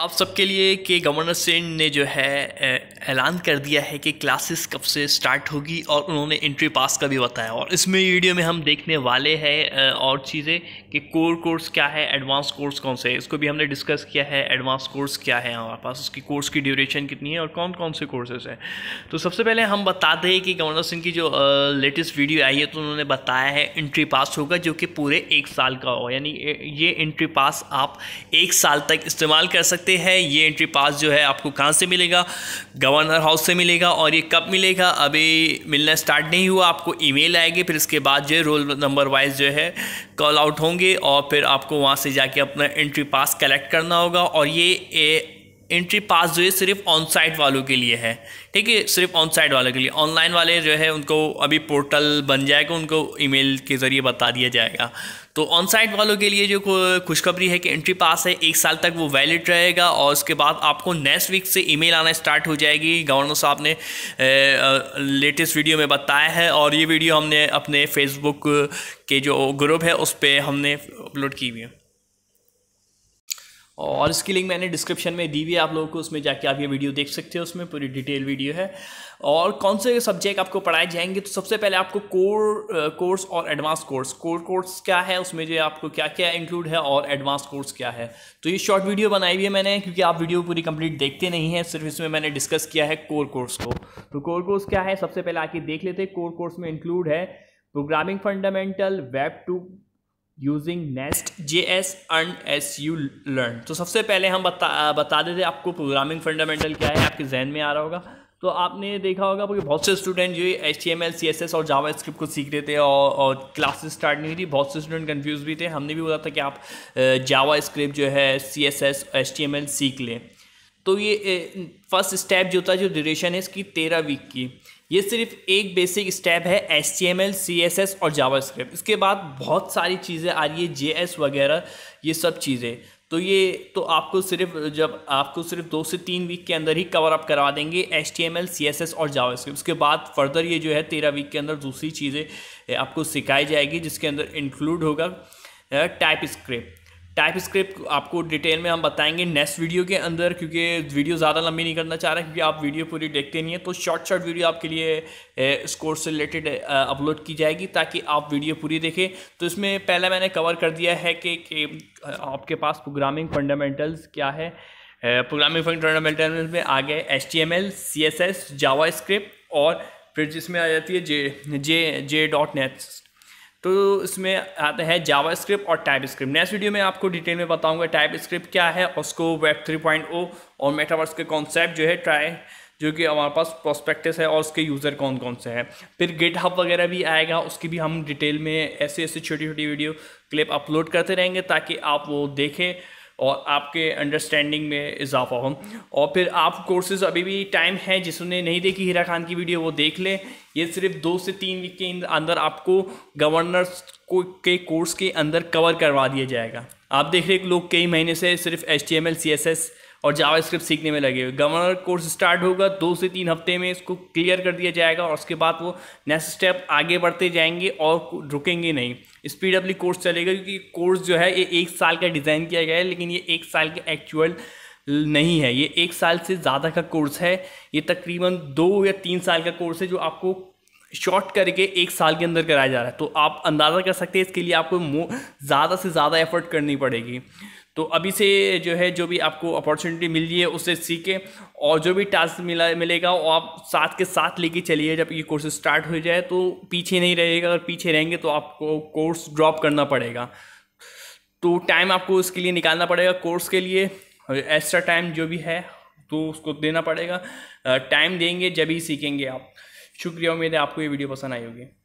आप सबके लिए कि गवर्नर सिंह ने जो है ऐलान कर दिया है कि क्लासेस कब से स्टार्ट होगी और उन्होंने एंट्री पास का भी बताया और इसमें वीडियो में हम देखने वाले हैं और चीज़ें कि कोर कोर्स क्या है एडवांस कोर्स कौन से है इसको भी हमने डिस्कस किया है एडवांस कोर्स क्या है हमारे पास उसकी कोर्स की ड्यूरेशन कितनी है और कौन कौन से कोर्सेज हैं तो सबसे पहले हम बता दें कि गवर्नर सिंह की जो लेटेस्ट वीडियो आई है तो उन्होंने बताया है एंट्री पास होगा जो कि पूरे एक साल का हो यानी ये एंट्री पास आप एक साल तक इस्तेमाल कर सकते सकते हैं ये एंट्री पास जो है आपको कहाँ से मिलेगा गवर्नर हाउस से मिलेगा और ये कब मिलेगा अभी मिलना स्टार्ट नहीं हुआ आपको ईमेल आएगी फिर इसके बाद जो है रोल नंबर वाइज जो है कॉल आउट होंगे और फिर आपको वहाँ से जाके अपना एंट्री पास कलेक्ट करना होगा और ये ए, एंट्री पास जो है सिर्फ ऑन साइट वालों के लिए है ठीक है सिर्फ ऑन साइट वालों के लिए ऑनलाइन वाले जो है उनको अभी पोर्टल बन जाएगा उनको ईमेल के ज़रिए बता दिया जाएगा तो ऑन साइट वालों के लिए जो खुशखबरी है कि एंट्री पास है एक साल तक वो वैलिड रहेगा और उसके बाद आपको नेक्स्ट वीक से ईमेल आना स्टार्ट हो जाएगी गवर्नर साहब ने लेटेस्ट वीडियो में बताया है और ये वीडियो हमने अपने फेसबुक के जो ग्रुप है उस पर हमने अपलोड की हुई है और इसकी लिंक मैंने डिस्क्रिप्शन में दी हुई है आप लोगों को उसमें जाके आप ये वीडियो देख सकते हो उसमें पूरी डिटेल वीडियो है और कौन से सब्जेक्ट आपको पढ़ाए जाएंगे तो सबसे पहले आपको कोर कोर्स और एडवांस कोर्स कोर कोर्स क्या है उसमें जो आपको क्या क्या इंक्लूड है और एडवांस कोर्स क्या है तो ये शॉर्ट वीडियो बनाई हुई है मैंने क्योंकि आप वीडियो पूरी कंप्लीट देखते नहीं है सिर्फ इसमें मैंने डिस्कस किया है कोर कोर्स को तो कोर कोर्स क्या है सबसे पहले आके देख लेते हैं कोर कोर्स में इंक्लूड है programming fundamental web two using nest J S earn as you learn तो सबसे पहले हम बता बता देते आपको प्रोग्रामिंग फंडामेंटल क्या है आपके जहन में आ रहा होगा तो आपने देखा होगा कि बहुत से स्टूडेंट जो H T M L C S S और जावा स्क्रिप्ट को सीख रहे थे और, और क्लासेस स्टार्ट नहीं थी बहुत से स्टूडेंट कन्फ्यूज भी थे हमने भी बोला था कि आप जावा स्क्रिप्ट जो है C S S H T M L सीख लें तो ये फर्स्ट स्टेप जो होता है जो ड्यूरेशन है इसकी तेरह वीक की ये सिर्फ एक बेसिक स्टेप है S T M L C S S और जावा स्क्रिप्ट इसके बाद बहुत सारी चीज़ें आ रही है जे एस वगैरह ये सब चीज़ें तो ये तो आपको सिर्फ जब आपको सिर्फ दो से तीन वीक के अंदर ही कवर अप करवा देंगे H T M L C S S और जावा स्क्रिप्ट उसके बाद फर्दर ये जो है तेरह वीक के अंदर दूसरी चीज़ें आपको सिखाई जाएगी जिसके अंदर इंक्लूड होगा टाइप स्क्रिप्ट टाइप स्क्रिप्ट आपको डिटेल में हम बताएंगे नेक्स्ट वीडियो के अंदर क्योंकि वीडियो ज़्यादा लंबी नहीं करना चाह रहे क्योंकि आप वीडियो पूरी देखते नहीं है तो शॉर्ट शॉर्ट वीडियो आपके लिए इस कोर्स से रिलेटेड अपलोड की जाएगी ताकि आप वीडियो पूरी देखें तो इसमें पहला मैंने कवर कर दिया है कि, कि आपके पास प्रोग्रामिंग फंडामेंटल्स क्या है प्रोग्रामिंग फंडामेंटल्स में आ गए H T M L C S S JavaScript और फिर जिसमें आ जाती है जे जे जे डॉट नेट्स तो इसमें आता है जावा स्क्रिप्ट और टाइप स्क्रिप्ट नेक्स्ट वीडियो में आपको डिटेल में बताऊंगा टाइप स्क्रिप्ट क्या है उसको वेब थ्री पॉइंट ओ और मेटावर्स के कॉन्सेप्ट जो है ट्राई जो कि हमारे पास प्रोस्पेक्टिस है और उसके यूज़र कौन कौन से हैं फिर गेट हब वगैरह भी आएगा उसकी भी हम डिटेल में ऐसे ऐसे छोटी छोटी वीडियो क्लिप अपलोड करते रहेंगे ताकि आप वो देखें और आपके अंडरस्टैंडिंग में इजाफा हो और फिर आप कोर्सेज अभी भी टाइम है जिसने नहीं देखी हीरा खान की वीडियो वो देख लें ये सिर्फ दो से तीन वीक के अंदर आपको गवर्नर्स को के कोर्स के अंदर कवर करवा दिया जाएगा आप देख रहे लोग कई महीने से सिर्फ H T M L C S S और जावा स्क्रिप्ट सीखने में लगे हुए गवर्नर कोर्स स्टार्ट होगा दो से तीन हफ्ते में इसको क्लियर कर दिया जाएगा और उसके बाद वो नेक्स्ट स्टेप आगे बढ़ते जाएंगे और रुकेंगे नहीं स्पीड अपली कोर्स चलेगा क्योंकि कोर्स जो है ये एक साल का डिज़ाइन किया गया है लेकिन ये एक साल के एक्चुअल नहीं है ये एक साल से ज़्यादा का कोर्स है ये तकरीबन दो या तीन साल का कोर्स है जो आपको शॉर्ट करके एक साल के अंदर कराया जा रहा है तो आप अंदाज़ा कर सकते हैं इसके लिए आपको ज़्यादा से ज़्यादा एफर्ट करनी पड़ेगी तो अभी से जो है जो भी आपको अपॉर्चुनिटी मिल रही है उससे सीखें और जो भी टास्क मिला मिलेगा वो आप साथ के साथ लेके चलिए जब ये कोर्स स्टार्ट हो जाए तो पीछे नहीं रहेगा अगर पीछे रहेंगे तो आपको कोर्स ड्रॉप करना पड़ेगा तो टाइम आपको उसके लिए निकालना पड़ेगा कोर्स के लिए एक्स्ट्रा टाइम जो भी है तो उसको देना पड़ेगा टाइम देंगे जब ही सीखेंगे आप शुक्रिया उम्मीद है आपको ये वीडियो पसंद आई होगी